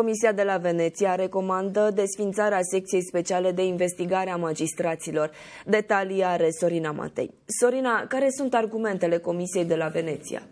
Comisia de la Veneția recomandă desfințarea secției speciale de investigare a magistraților. Detalii are Sorina Matei. Sorina, care sunt argumentele Comisiei de la Veneția?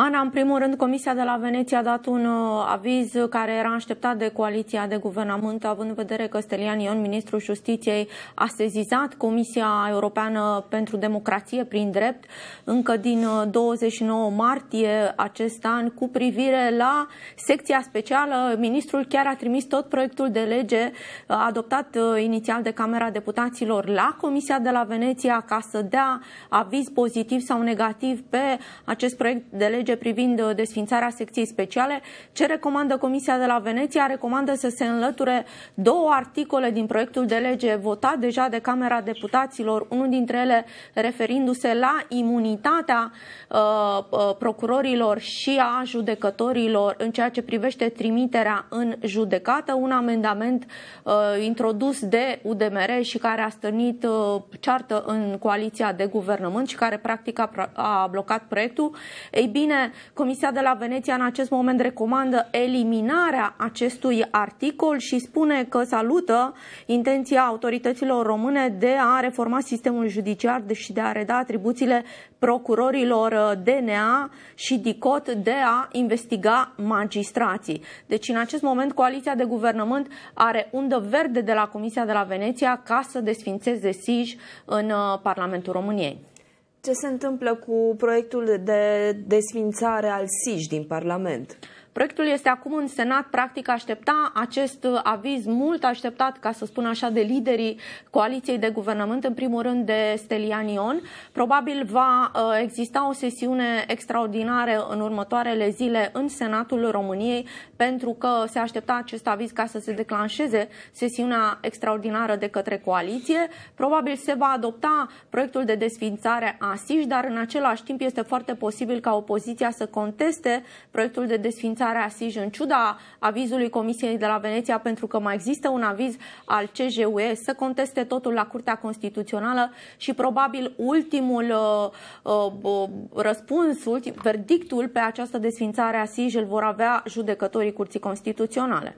Ana, în primul rând, Comisia de la Veneția a dat un uh, aviz care era așteptat de coaliția de guvernament, având în vedere că Stelian Ion, ministrul justiției, a sezizat Comisia Europeană pentru Democrație prin drept încă din 29 uh, martie acest an cu privire la secția specială. Ministrul chiar a trimis tot proiectul de lege uh, adoptat inițial de Camera Deputaților la Comisia de la Veneția ca să dea aviz pozitiv sau negativ pe acest proiect de lege lege privind uh, desfințarea secției speciale, ce recomandă Comisia de la Veneția, recomandă să se înlăture două articole din proiectul de lege votat deja de Camera Deputaților, unul dintre ele referindu-se la imunitatea uh, uh procurorilor și a judecătorilor în ceea ce privește trimiterea în judecată, un amendament uh, introdus de UDMR și care a stănit uh, ceartă în coaliția de guvernământ și care practic a, a blocat proiectul. Ei bine, bine, Comisia de la Veneția în acest moment recomandă eliminarea acestui articol și spune că salută intenția autorităților române de a reforma sistemul judiciar și de a reda atribuțiile procurorilor uh, DNA și DICOT de a investiga magistrații. Deci, în acest moment, coaliția de guvernământ are undă verde de la Comisia de la Veneția ca să desfințeze SIJ în uh, Parlamentul României ce se întâmplă cu proiectul de desfințare al SIJ din Parlament? Proiectul este acum în Senat, practic aștepta acest uh, aviz mult așteptat, ca să spun așa, de liderii coaliției de guvernământ, în primul rând de Stelian Ion. Probabil va uh, exista o sesiune extraordinară în următoarele zile în Senatul României, pentru că se aștepta acest aviz ca să se declanșeze sesiunea extraordinară de către coaliție. Probabil se va adopta proiectul de desfințare a SIJ, dar în același timp este foarte posibil ca opoziția să conteste proiectul de desfințare dosare Asij, în ciuda avizului Comisiei de la Veneția, pentru că mai există un aviz al CJUE, să conteste totul la Curtea Constituțională și probabil ultimul uh, uh, uh răspuns, ultim, verdictul pe această desfințare a Asij îl vor avea judecătorii Curții Constituționale.